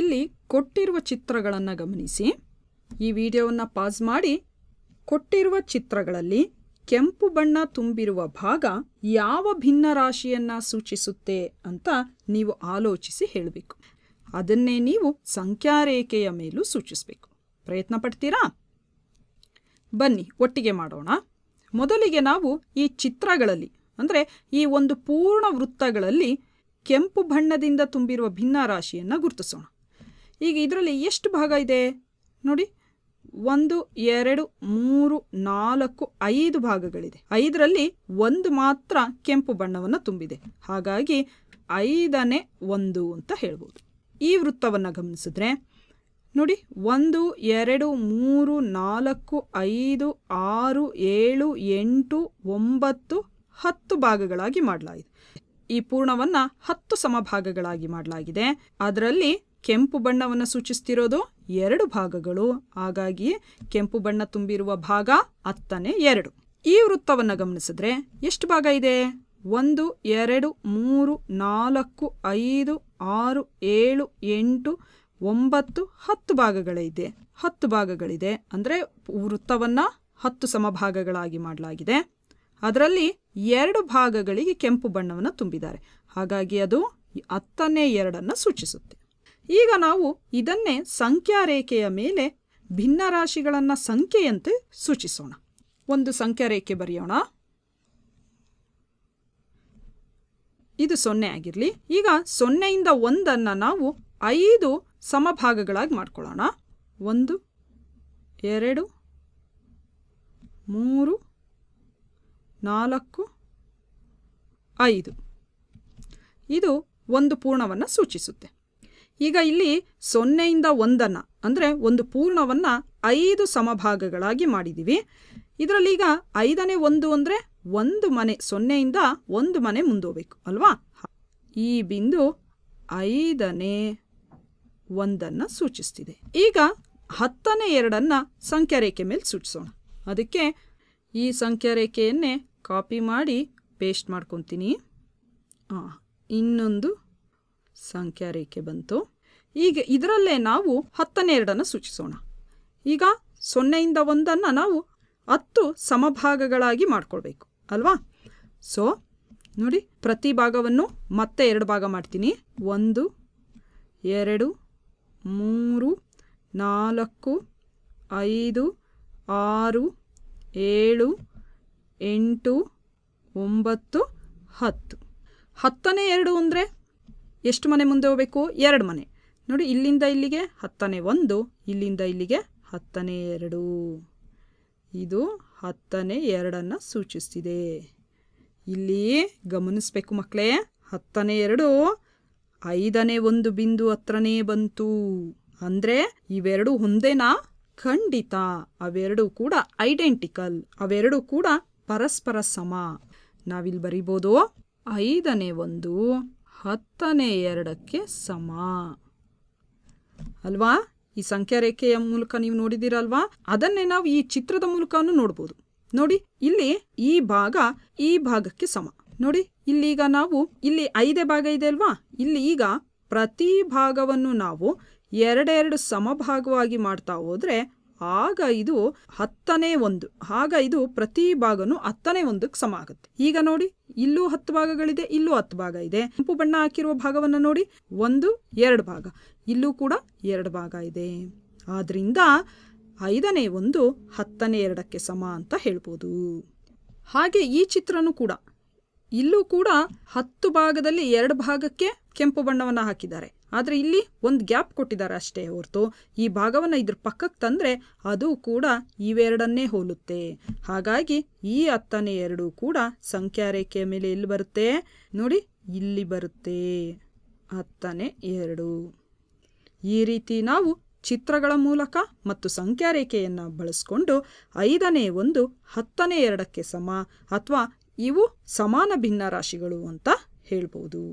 ಇಲ್ಲಿ ಕೊಟ್ಟಿರುವ ಚಿತ್ರಗಳನ್ನು ಗಮನಿಸಿ ಈ ವಿಡಿಯೋವನ್ನು ಪಾಸ್ ಮಾಡಿ ಕೊಟ್ಟಿರುವ ಚಿತ್ರಗಳಲ್ಲಿ ಕೆಂಪು ಬಣ್ಣ ತುಂಬಿರುವ ಭಾಗ ಯಾವ ಭಿನ್ನ ರಾಶಿಯನ್ನು ಸೂಚಿಸುತ್ತೆ ಅಂತ ನೀವು ಆಲೋಚಿಸಿ ಹೇಳಬೇಕು ಅದನ್ನೇ ನೀವು ಸಂಖ್ಯಾ ರೇಖೆಯ ಮೇಲೂ ಸೂಚಿಸಬೇಕು ಪ್ರಯತ್ನ ಪಡ್ತೀರಾ ಬನ್ನಿ ಒಟ್ಟಿಗೆ ಮಾಡೋಣ ಮೊದಲಿಗೆ ನಾವು ಈ ಚಿತ್ರಗಳಲ್ಲಿ ಅಂದರೆ ಈ ಒಂದು ಪೂರ್ಣ ವೃತ್ತಗಳಲ್ಲಿ ಕೆಂಪು ಬಣ್ಣದಿಂದ ತುಂಬಿರುವ ಭಿನ್ನ ರಾಶಿಯನ್ನು ಗುರುತಿಸೋಣ ಈಗ ಇದರಲ್ಲಿ ಎಷ್ಟು ಭಾಗ ಇದೆ ನೋಡಿ ಒಂದು ಎರಡು ಮೂರು ನಾಲ್ಕು ಐದು ಭಾಗಗಳಿದೆ ಐದರಲ್ಲಿ ಒಂದು ಮಾತ್ರ ಕೆಂಪು ಬಣ್ಣವನ್ನು ತುಂಬಿದೆ ಹಾಗಾಗಿ ಐದನೇ ಒಂದು ಅಂತ ಹೇಳ್ಬೋದು ಈ ವೃತ್ತವನ್ನು ಗಮನಿಸಿದ್ರೆ ನೋಡಿ ಒಂದು ಎರಡು ಮೂರು ನಾಲ್ಕು ಐದು ಆರು ಏಳು ಎಂಟು ಒಂಬತ್ತು ಹತ್ತು ಭಾಗಗಳಾಗಿ ಮಾಡಲಾಗಿದೆ ಈ ಪೂರ್ಣವನ್ನು ಹತ್ತು ಸಮಭಾಗಗಳಾಗಿ ಮಾಡಲಾಗಿದೆ ಅದರಲ್ಲಿ ಕೆಂಪು ಬಣ್ಣವನ್ನು ಸೂಚಿಸ್ತಿರೋದು ಎರಡು ಭಾಗಗಳು ಹಾಗಾಗಿ ಕೆಂಪು ಬಣ್ಣ ತುಂಬಿರುವ ಭಾಗ ಹತ್ತನೇ ಎರಡು ಈ ವೃತ್ತವನ್ನು ಗಮನಿಸಿದ್ರೆ ಎಷ್ಟು ಭಾಗ ಇದೆ ಒಂದು ಎರಡು ಮೂರು ನಾಲ್ಕು ಐದು ಆರು ಏಳು ಎಂಟು ಒಂಬತ್ತು ಹತ್ತು ಭಾಗಗಳಿದೆ ಹತ್ತು ಭಾಗಗಳಿದೆ ಅಂದರೆ ವೃತ್ತವನ್ನು ಹತ್ತು ಸಮಭಾಗಗಳಾಗಿ ಮಾಡಲಾಗಿದೆ ಅದರಲ್ಲಿ ಎರಡು ಭಾಗಗಳಿಗೆ ಕೆಂಪು ಬಣ್ಣವನ್ನು ತುಂಬಿದ್ದಾರೆ ಹಾಗಾಗಿ ಅದು ಹತ್ತನೇ ಎರಡನ್ನು ಸೂಚಿಸುತ್ತೆ ಈಗ ನಾವು ಇದನ್ನೇ ಸಂಖ್ಯಾರೇಖೆಯ ಮೇಲೆ ಭಿನ್ನ ರಾಶಿಗಳನ್ನು ಸಂಖ್ಯೆಯಂತೆ ಸೂಚಿಸೋಣ ಒಂದು ಸಂಖ್ಯಾರೇಖೆ ಬರೆಯೋಣ ಇದು ಸೊನ್ನೆ ಆಗಿರಲಿ ಈಗ ಸೊನ್ನೆಯಿಂದ ಒಂದನ್ನು ನಾವು ಐದು ಸಮಭಾಗಗಳಾಗಿ ಮಾಡ್ಕೊಳ್ಳೋಣ ಒಂದು ಎರಡು ಮೂರು ನಾಲ್ಕು ಐದು ಇದು ಒಂದು ಪೂರ್ಣವನ್ನು ಸೂಚಿಸುತ್ತೆ ಈಗ ಇಲ್ಲಿ ಸೊನ್ನೆಯಿಂದ ಒಂದನ್ನು ಅಂದರೆ ಒಂದು ಪೂರ್ಣವನ್ನು ಐದು ಸಮಭಾಗಗಳಾಗಿ ಮಾಡಿದ್ದೀವಿ ಇದರಲ್ಲಿ ಈಗ ಐದನೇ ಒಂದು ಅಂದರೆ ಒಂದು ಮನೆ ಸೊನ್ನೆಯಿಂದ ಒಂದು ಮನೆ ಮುಂದೋಗ್ಬೇಕು ಅಲ್ವಾ ಈ ಬಿಂದು ಐದನೇ ಒಂದನ್ನು ಸೂಚಿಸ್ತಿದೆ ಈಗ ಹತ್ತನೇ ಎರಡನ್ನು ಸಂಖ್ಯಾ ರೇಖೆ ಮೇಲೆ ಸೂಚಿಸೋಣ ಅದಕ್ಕೆ ಈ ಸಂಖ್ಯಾ ರೇಖೆಯನ್ನೇ ಕಾಪಿ ಮಾಡಿ ಪೇಸ್ಟ್ ಮಾಡ್ಕೊತೀನಿ ಇನ್ನೊಂದು ಸಂಖ್ಯಾ ರೇಖೆ ಬಂತು ಈಗ ಇದರಲ್ಲೇ ನಾವು ಹತ್ತನೇ ಎರಡನ್ನು ಸೂಚಿಸೋಣ ಈಗ ಸೊನ್ನೆಯಿಂದ ಒಂದನ್ನು ನಾವು ಹತ್ತು ಸಮಭಾಗಗಳಾಗಿ ಮಾಡಿಕೊಳ್ಬೇಕು ಅಲ್ವಾ ಸೊ ನೋಡಿ ಪ್ರತಿ ಭಾಗವನ್ನು ಮತ್ತೆ ಎರಡು ಭಾಗ ಮಾಡ್ತೀನಿ ಒಂದು ಎರಡು ಮೂರು ನಾಲ್ಕು ಐದು ಆರು ಏಳು ಎಂಟು ಒಂಬತ್ತು ಹತ್ತು ಹತ್ತನೇ ಎರಡು ಅಂದರೆ ಎಷ್ಟು ಮನೆ ಮುಂದೆ ಹೋಗಬೇಕು ಎರಡು ಮನೆ ನೋಡಿ ಇಲ್ಲಿಂದ ಇಲ್ಲಿಗೆ ಹತ್ತನೇ ಒಂದು ಇಲ್ಲಿಂದ ಇಲ್ಲಿಗೆ ಹತ್ತನೇ ಎರಡು ಇದು ಹತ್ತನೇ ಎರಡನ್ನು ಸೂಚಿಸ್ತಿದೆ ಇಲ್ಲಿ ಗಮನಿಸಬೇಕು ಮಕ್ಕಳೇ ಹತ್ತನೇ ಎರಡು ಐದನೇ ಒಂದು ಬಿಂದು ಹತ್ರನೇ ಬಂತು ಅಂದರೆ ಇವೆರಡು ಒಂದೇನಾ ಖಂಡಿತ ಅವೆರಡು ಕೂಡ ಐಡೆಂಟಿಕಲ್ ಅವೆರಡು ಕೂಡ ಪರಸ್ಪರ ಸಮ ನಾವಿಲ್ಲಿ ಬರಿಬೋದು ಐದನೇ ಒಂದು ಹತ್ತನೇ ಎರಡಕ್ಕೆ ಸಮ ಅಲ್ವಾ ಈ ಸಂಖ್ಯಾ ರೇಖೆಯ ಮೂಲಕ ನೀವು ನೋಡಿದ್ದೀರಲ್ವಾ ಅದನ್ನೇ ನಾವು ಈ ಚಿತ್ರದ ಮೂಲಕ ನೋಡ್ಬೋದು ನೋಡಿ ಇಲ್ಲಿ ಈ ಭಾಗ ಈ ಭಾಗಕ್ಕೆ ಸಮ ನೋಡಿ ಇಲ್ಲೀಗ ನಾವು ಇಲ್ಲಿ ಐದೇ ಭಾಗ ಇದೆ ಅಲ್ವಾ ಇಲ್ಲಿ ಈಗ ಪ್ರತಿ ಭಾಗವನ್ನು ನಾವು ಎರಡೆರಡು ಸಮಭಾಗವಾಗಿ ಮಾಡ್ತಾ ಹೋದ್ರೆ ಆಗ ಇದು ಹತ್ತನೇ ಒಂದು ಆಗ ಇದು ಪ್ರತಿ ಭಾಗನು ಹತ್ತನೇ ಒಂದಕ್ಕೆ ಸಮ ಆಗುತ್ತೆ ಈಗ ನೋಡಿ ಇಲ್ಲೂ ಹತ್ತು ಭಾಗಗಳಿದೆ ಇಲ್ಲೂ ಹತ್ತು ಭಾಗ ಇದೆ ಕೆಂಪು ಬಣ್ಣ ಹಾಕಿರುವ ಭಾಗವನ್ನು ನೋಡಿ ಒಂದು ಎರಡು ಭಾಗ ಇಲ್ಲೂ ಕೂಡ ಎರಡು ಭಾಗ ಇದೆ ಆದ್ರಿಂದ ಐದನೇ ಒಂದು ಹತ್ತನೇ ಎರಡಕ್ಕೆ ಸಮ ಅಂತ ಹೇಳ್ಬೋದು ಹಾಗೆ ಈ ಚಿತ್ರನೂ ಕೂಡ ಇಲ್ಲೂ ಕೂಡ ಹತ್ತು ಭಾಗದಲ್ಲಿ ಎರಡು ಭಾಗಕ್ಕೆ ಕೆಂಪು ಬಣ್ಣವನ್ನು ಹಾಕಿದ್ದಾರೆ ಆದರೆ ಇಲ್ಲಿ ಒಂದು ಗ್ಯಾಪ್ ಕೊಟ್ಟಿದ್ದಾರೆ ಅಷ್ಟೇ ಹೊರತು ಈ ಭಾಗವನ್ನು ಇದ್ರ ಪಕ್ಕಕ್ಕೆ ತಂದರೆ ಅದು ಕೂಡ ಇವೆರಡನ್ನೇ ಹೋಲುತ್ತೆ ಹಾಗಾಗಿ ಈ ಹತ್ತನೇ ಎರಡು ಕೂಡ ಸಂಖ್ಯಾ ರೇಖೆಯ ಮೇಲೆ ಎಲ್ಲಿ ಬರುತ್ತೆ ನೋಡಿ ಇಲ್ಲಿ ಬರುತ್ತೆ ಹತ್ತನೇ ಎರಡು ಈ ರೀತಿ ನಾವು ಚಿತ್ರಗಳ ಮೂಲಕ ಮತ್ತು ಸಂಖ್ಯಾ ರೇಖೆಯನ್ನು ಬಳಸ್ಕೊಂಡು ಐದನೇ ಒಂದು ಹತ್ತನೇ ಎರಡಕ್ಕೆ ಸಮ ಅಥವಾ ಇವು ಸಮಾನ ಭಿನ್ನ ರಾಶಿಗಳು ಅಂತ ಹೇಳ್ಬೋದು